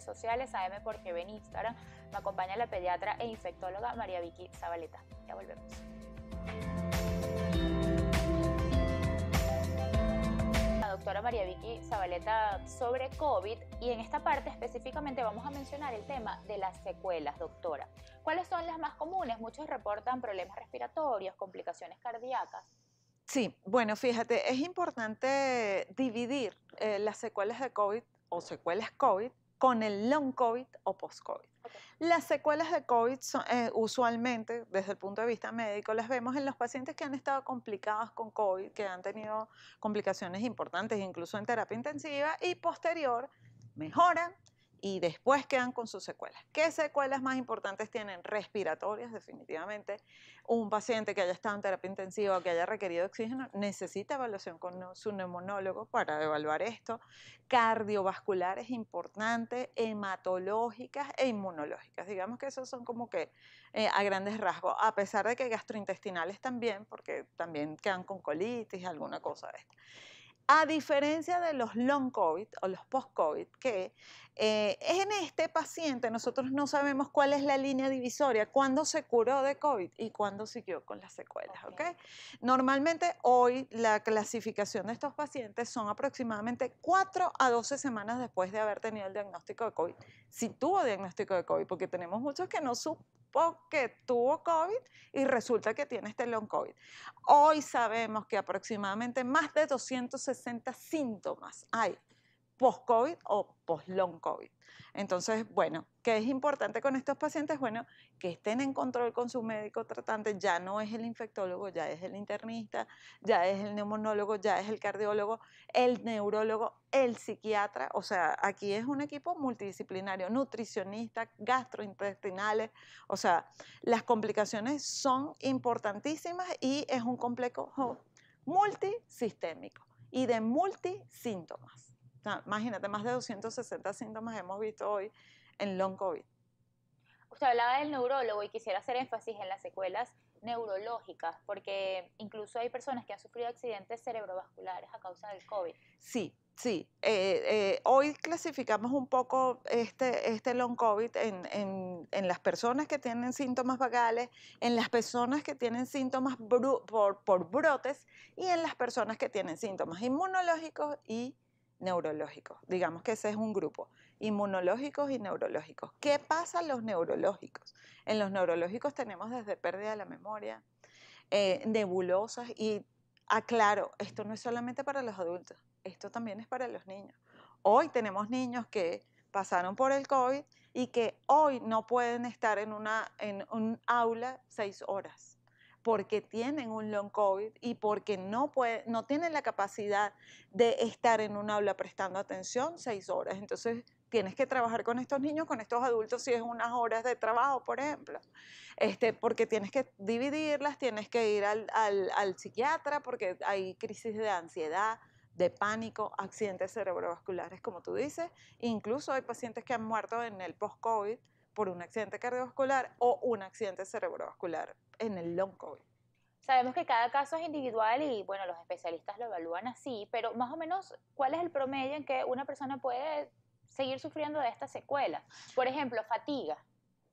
sociales, AM porque ven Instagram. Me acompaña la pediatra e infectóloga María Vicky Zabaleta. Ya volvemos. doctora María Vicky Zabaleta sobre COVID y en esta parte específicamente vamos a mencionar el tema de las secuelas, doctora. ¿Cuáles son las más comunes? Muchos reportan problemas respiratorios, complicaciones cardíacas. Sí, bueno, fíjate, es importante dividir eh, las secuelas de COVID o secuelas COVID con el long COVID o post-COVID. Las secuelas de COVID eh, usualmente, desde el punto de vista médico, las vemos en los pacientes que han estado complicados con COVID, que han tenido complicaciones importantes, incluso en terapia intensiva, y posterior mejoran, y después quedan con sus secuelas. ¿Qué secuelas más importantes tienen? Respiratorias, definitivamente. Un paciente que haya estado en terapia intensiva o que haya requerido oxígeno necesita evaluación con su neumonólogo para evaluar esto. Cardiovasculares, importantes importante, hematológicas e inmunológicas. Digamos que esos son como que eh, a grandes rasgos, a pesar de que gastrointestinales también, porque también quedan con colitis, alguna cosa de esto. A diferencia de los long COVID o los post-COVID, que eh, en este paciente nosotros no sabemos cuál es la línea divisoria, cuándo se curó de COVID y cuándo siguió con las secuelas. Normalmente hoy la clasificación de estos pacientes son aproximadamente 4 a 12 semanas después de haber tenido el diagnóstico de COVID. Si tuvo diagnóstico de COVID, porque tenemos muchos que no, que tuvo COVID y resulta que tiene este long COVID. Hoy sabemos que aproximadamente más de 260 síntomas hay post-COVID o post-long COVID. Entonces, bueno, ¿qué es importante con estos pacientes? Bueno, que estén en control con su médico tratante, ya no es el infectólogo, ya es el internista, ya es el neumonólogo, ya es el cardiólogo, el neurólogo, el psiquiatra, o sea, aquí es un equipo multidisciplinario, nutricionista, gastrointestinales, o sea, las complicaciones son importantísimas y es un complejo multisistémico y de multisíntomas. Imagínate, más de 260 síntomas hemos visto hoy en long COVID. Usted hablaba del neurólogo y quisiera hacer énfasis en las secuelas neurológicas, porque incluso hay personas que han sufrido accidentes cerebrovasculares a causa del COVID. Sí, sí. Eh, eh, hoy clasificamos un poco este, este long COVID en, las personas que tienen síntomas vagales, en las personas que tienen síntomas por, por brotes y en las personas que tienen síntomas inmunológicos y neurológicos. Digamos que ese es un grupo, inmunológicos y neurológicos. ¿Qué pasa en los neurológicos? En los neurológicos tenemos desde pérdida de la memoria, eh, nebulosas y aclaro, ah, esto no es solamente para los adultos, esto también es para los niños. Hoy tenemos niños que pasaron por el COVID y que hoy no pueden estar en, una, en un aula seis horas porque tienen un long COVID y porque no, puede, no tienen la capacidad de estar en un aula prestando atención seis horas. Entonces, tienes que trabajar con estos niños, con estos adultos, si es unas horas de trabajo, por ejemplo, este, porque tienes que dividirlas, tienes que ir al, al, al psiquiatra porque hay crisis de ansiedad, de pánico, accidentes cerebrovasculares, como tú dices. Incluso hay pacientes que han muerto en el post-COVID por un accidente cardiovascular o un accidente cerebrovascular en el long COVID. Sabemos que cada caso es individual y bueno, los especialistas lo evalúan así, pero más o menos, ¿cuál es el promedio en que una persona puede seguir sufriendo de estas secuelas? Por ejemplo, fatiga.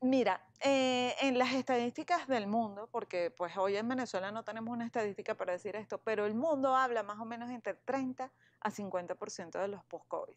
Mira, eh, en las estadísticas del mundo, porque pues hoy en Venezuela no tenemos una estadística para decir esto, pero el mundo habla más o menos entre 30 a 50% de los post-COVID.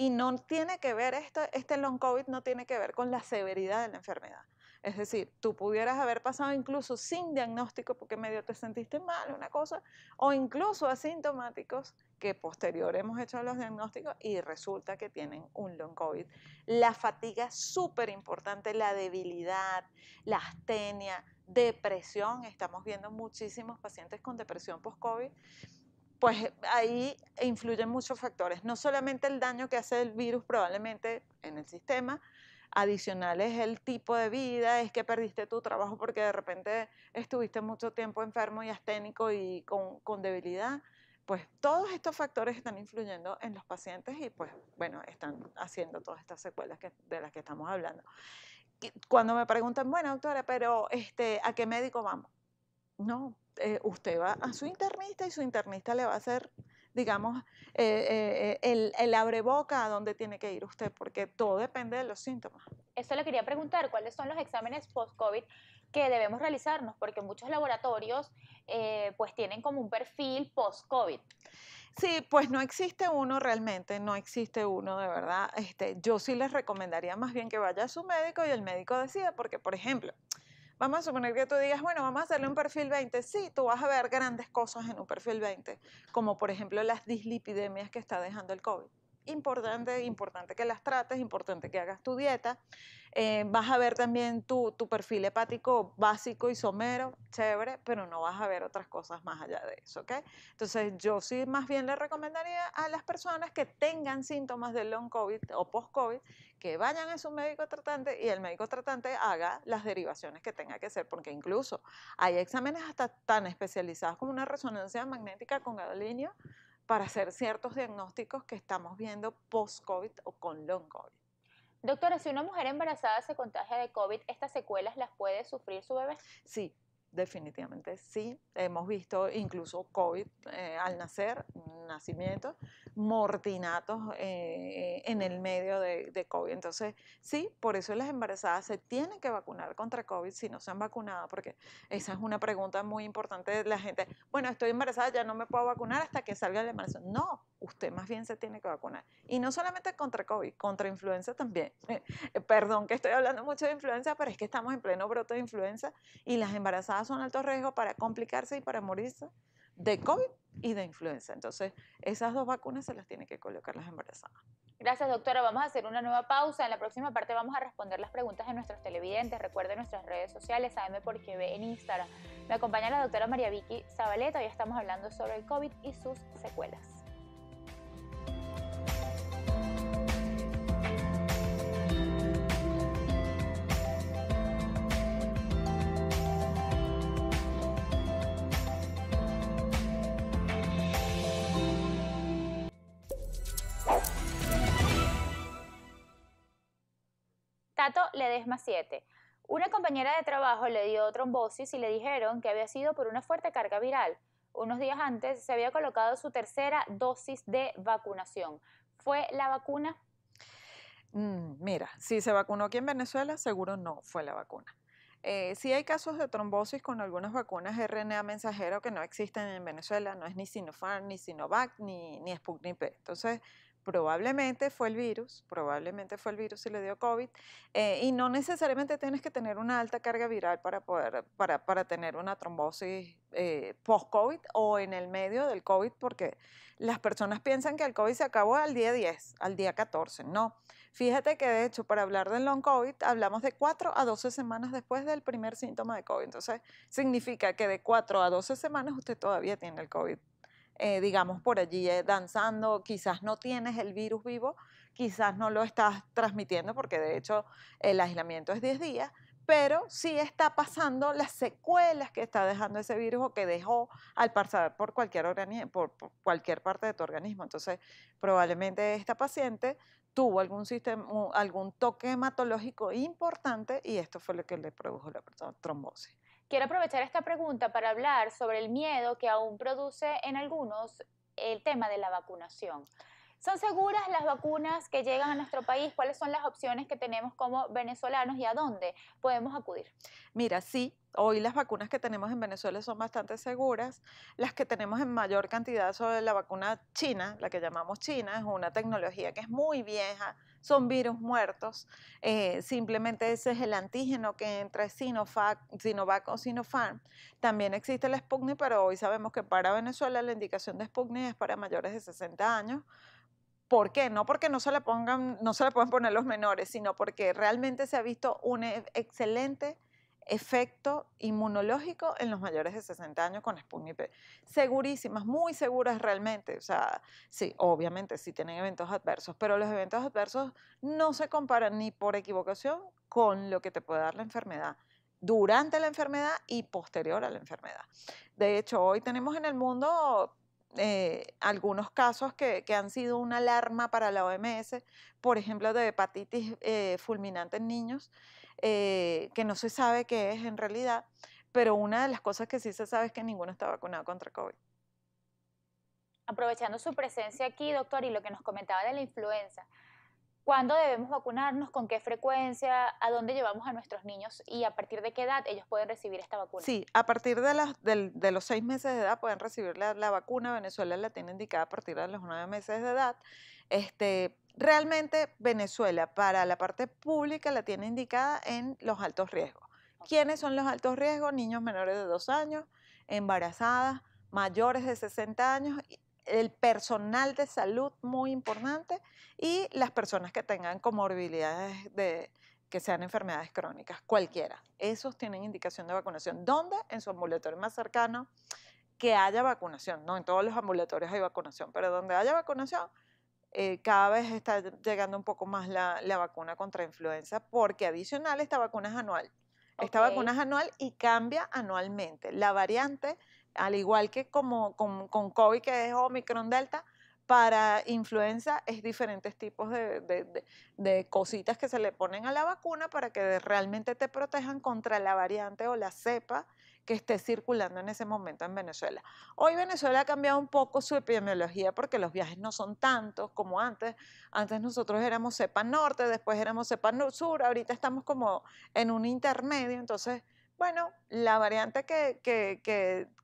Y no tiene que ver, esto, este long COVID no tiene que ver con la severidad de la enfermedad. Es decir, tú pudieras haber pasado incluso sin diagnóstico porque medio te sentiste mal, una cosa, o incluso asintomáticos que posterior hemos hecho los diagnósticos y resulta que tienen un long COVID. La fatiga es súper importante, la debilidad, la astenia, depresión. Estamos viendo muchísimos pacientes con depresión post-COVID pues ahí influyen muchos factores. No solamente el daño que hace el virus probablemente en el sistema, adicional es el tipo de vida, es que perdiste tu trabajo porque de repente estuviste mucho tiempo enfermo y asténico y con, debilidad. Pues todos estos factores están influyendo en los pacientes y pues bueno, están haciendo todas estas secuelas de las que estamos hablando. Cuando me preguntan, bueno, doctora, pero este, ¿a qué médico vamos? No, eh, usted va a su internista y su internista le va a hacer, digamos, eh, eh, el, el boca a dónde tiene que ir usted, porque todo depende de los síntomas. Eso le quería preguntar, ¿cuáles son los exámenes post-COVID que debemos realizarnos? Porque muchos laboratorios pues tienen como un perfil post-COVID. Sí, pues no existe uno realmente, no existe uno de verdad. Este, yo sí les recomendaría más bien que vaya a su médico y el médico decida, porque por ejemplo, Vamos a suponer que tú digas, bueno, vamos a hacerle un perfil 20. Sí, tú vas a ver grandes cosas en un perfil 20, como por ejemplo las dislipidemias que está dejando el COVID importante, importante que las trates, importante que hagas tu dieta. Eh, vas a ver también tu, tu, perfil hepático básico y somero, chévere, pero no vas a ver otras cosas más allá de eso, ¿ok? Entonces yo sí más bien le recomendaría a las personas que tengan síntomas de long COVID o post-COVID que vayan a su médico tratante y el médico tratante haga las derivaciones que tenga que hacer, porque incluso hay exámenes hasta tan especializados como una resonancia magnética con gadolinio, para hacer ciertos diagnósticos que estamos viendo post-COVID o con long COVID. Doctora, si una mujer embarazada se contagia de COVID, ¿estas secuelas las puede sufrir su bebé? Sí, Definitivamente sí, hemos visto incluso COVID eh, al nacer, nacimiento, mortinatos eh, en el medio de, de, COVID. Entonces, sí, por eso las embarazadas se tienen que vacunar contra COVID si no se han vacunado, porque esa es una pregunta muy importante de la gente. Bueno, estoy embarazada, ya no me puedo vacunar hasta que salga el embarazo. No, usted más bien se tiene que vacunar. Y no solamente contra COVID, contra influenza también. Perdón que estoy hablando mucho de influenza, pero es que estamos en pleno brote de influenza y las embarazadas son alto riesgo para complicarse y para morirse de COVID y de influenza. Entonces, esas dos vacunas se las tiene que colocar las embarazadas. Gracias, doctora. Vamos a hacer una nueva pausa. En la próxima parte vamos a responder las preguntas de nuestros televidentes. Recuerden nuestras redes sociales, AM porque ve en Instagram. Me acompaña la doctora María Vicky Zabaleta. Hoy estamos hablando sobre el COVID y sus secuelas. Tato Ledesma 7. Una compañera de trabajo le dio trombosis y le dijeron que había sido por una fuerte carga viral. Unos días antes se había colocado su tercera dosis de vacunación. ¿Fue la vacuna? Mm, mira, si se vacunó aquí en Venezuela, seguro no fue la vacuna. Eh, si hay casos de trombosis con algunas vacunas RNA mensajero que no existen en Venezuela, no es ni Sinopharm, ni Sinovac, ni, ni Sputnik Entonces, probablemente fue el virus, probablemente fue el virus y le dio COVID, eh, y no necesariamente tienes que tener una alta carga viral para, poder, para, para tener una trombosis eh, post-COVID o en el medio del COVID, porque las personas piensan que el COVID se acabó al día 10, al día 14, no. Fíjate que de hecho para hablar del long COVID hablamos de 4 a 12 semanas después del primer síntoma de COVID, entonces significa que de 4 a 12 semanas usted todavía tiene el COVID eh, digamos, por allí eh, danzando, quizás no tienes el virus vivo, quizás no lo estás transmitiendo, porque de hecho el aislamiento es 10 días, pero sí está pasando las secuelas que está dejando ese virus o que dejó al pasar por cualquier, por cualquier parte de tu organismo. Entonces, probablemente esta paciente tuvo algún, sistema, algún toque hematológico importante y esto fue lo que le produjo la trombosis. Quiero aprovechar esta pregunta para hablar sobre el miedo que aún produce en algunos el tema de la vacunación. ¿Son seguras las vacunas que llegan a nuestro país? ¿Cuáles son las opciones que tenemos como venezolanos y a dónde podemos acudir? Mira, sí, hoy las vacunas que tenemos en Venezuela son bastante seguras. Las que tenemos en mayor cantidad son la vacuna china, la que llamamos china, es una tecnología que es muy vieja, son virus muertos. Eh, simplemente ese es el antígeno que entra Sinovac, Sinovac o Sinopharm. También existe la Sputnik, pero hoy sabemos que para Venezuela la indicación de Sputnik es para mayores de 60 años. ¿Por qué? No porque no se le pongan, no se pueden poner los menores, sino porque realmente se ha visto un e, excelente efecto inmunológico en los mayores de 60 años con Sputnik Segurísimas, muy seguras realmente. O sea, sí, obviamente sí tienen eventos adversos, pero los eventos adversos no se comparan ni por equivocación con lo que te puede dar la enfermedad durante la enfermedad y posterior a la enfermedad. De hecho, hoy tenemos en el mundo eh, algunos casos que, que, han sido una alarma para la OMS, por ejemplo, de hepatitis eh, fulminante en niños, eh, que no se sabe qué es en realidad, pero una de las cosas que sí se sabe es que ninguno está vacunado contra COVID. Aprovechando su presencia aquí, doctor, y lo que nos comentaba de la influenza, ¿cuándo debemos vacunarnos? ¿Con qué frecuencia? ¿A dónde llevamos a nuestros niños? ¿Y a partir de qué edad ellos pueden recibir esta vacuna? Sí, a partir de, los seis meses de edad pueden recibir la, vacuna. Venezuela la tiene indicada a partir de los nueve meses de edad. Este, Realmente Venezuela para la parte pública la tiene indicada en los altos riesgos. ¿Quiénes son los altos riesgos? Niños menores de 2 años, embarazadas, mayores de 60 años, el personal de salud muy importante y las personas que tengan comorbilidades de, que sean enfermedades crónicas, cualquiera. Esos tienen indicación de vacunación. ¿Dónde? En su ambulatorio más cercano que haya vacunación. No en todos los ambulatorios hay vacunación, pero donde haya vacunación, eh, cada vez está llegando un poco más la, vacuna contra influenza, porque adicional esta vacuna es anual. Esta vacuna es anual y cambia anualmente. La variante, al igual que como, con, con COVID, que es Omicron Delta, para influenza es diferentes tipos de, cositas que se le ponen a la vacuna para que realmente te protejan contra la variante o la cepa que esté circulando en ese momento en Venezuela. Hoy Venezuela ha cambiado un poco su epidemiología porque los viajes no son tantos como antes. Antes nosotros éramos cepa norte, después éramos cepa sur, ahorita estamos como en un intermedio, entonces... Bueno, la variante que, que,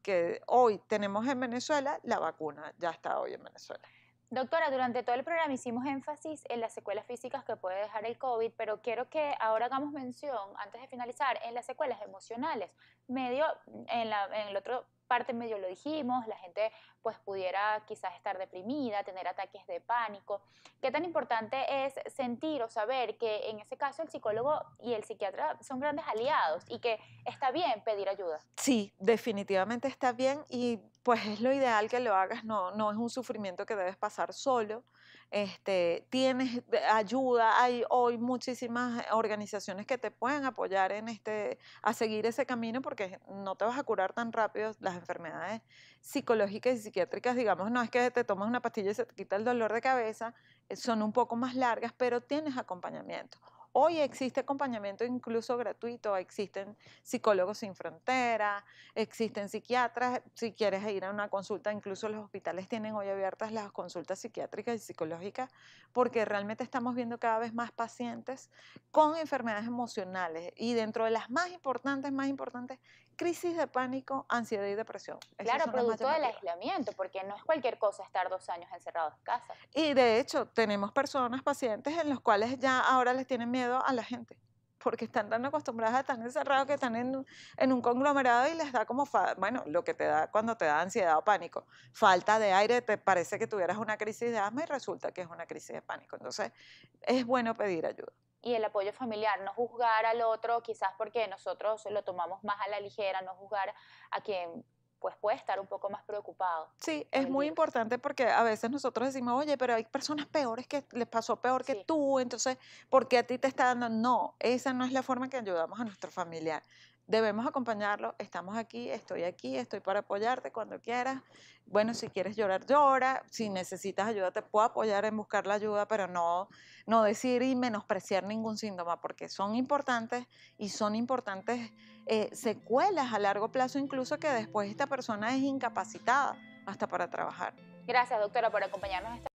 que hoy tenemos en Venezuela, la vacuna ya está hoy en Venezuela. Doctora, durante todo el programa hicimos énfasis en las secuelas físicas que puede dejar el COVID, pero quiero que ahora hagamos mención, antes de finalizar, en las secuelas emocionales. Medio, en, la, en el otro parte medio lo dijimos, la gente pues pudiera quizás estar deprimida, tener ataques de pánico. ¿Qué tan importante es sentir o saber que en ese caso el psicólogo y el psiquiatra son grandes aliados y que está bien pedir ayuda? Sí, definitivamente está bien y pues es lo ideal que lo hagas, no, no es un sufrimiento que debes pasar solo. Este, tienes ayuda, hay hoy muchísimas eh, organizaciones que te pueden apoyar en este, a seguir ese camino porque no te vas a curar tan rápido las enfermedades psicológicas y psiquiátricas, digamos, no es que te tomas una pastilla y se te quita el dolor de cabeza, eh, son un poco más largas, pero tienes acompañamiento Hoy existe acompañamiento incluso gratuito, existen psicólogos sin fronteras, existen psiquiatras, si quieres ir a una consulta, incluso los hospitales tienen hoy abiertas las consultas psiquiátricas y psicológicas, porque realmente estamos viendo cada vez más pacientes con enfermedades emocionales y dentro de las más importantes, más importantes, crisis de pánico, ansiedad y depresión. Claro, producto del aislamiento, porque no es cualquier cosa estar dos años encerrados en casa. Y de hecho, tenemos personas, pacientes, en los cuales ya ahora les tienen miedo a la gente porque están tan acostumbradas a estar encerrados que están en, en, un conglomerado y les da como, bueno, lo que te da cuando te da ansiedad o pánico, falta de aire, te parece que tuvieras una crisis de asma y resulta que es una crisis de pánico. Entonces, es bueno pedir ayuda y el apoyo familiar, no juzgar al otro, quizás porque nosotros lo tomamos más a la ligera, no juzgar a quien pues puede estar un poco más preocupado. Sí, es muy importante porque a veces nosotros decimos, oye, pero hay personas peores que les pasó peor que tú, entonces, ¿por qué a ti te está dando? No, esa no es la forma que ayudamos a nuestro familiar debemos acompañarlo, estamos aquí, estoy aquí, estoy para apoyarte cuando quieras. Bueno, si quieres llorar, llora, si necesitas ayuda te puedo apoyar en buscar la ayuda, pero no no decir y menospreciar ningún síntoma porque son importantes y son importantes eh, secuelas a largo plazo incluso que después esta persona es incapacitada hasta para trabajar. Gracias, doctora, por acompañarnos.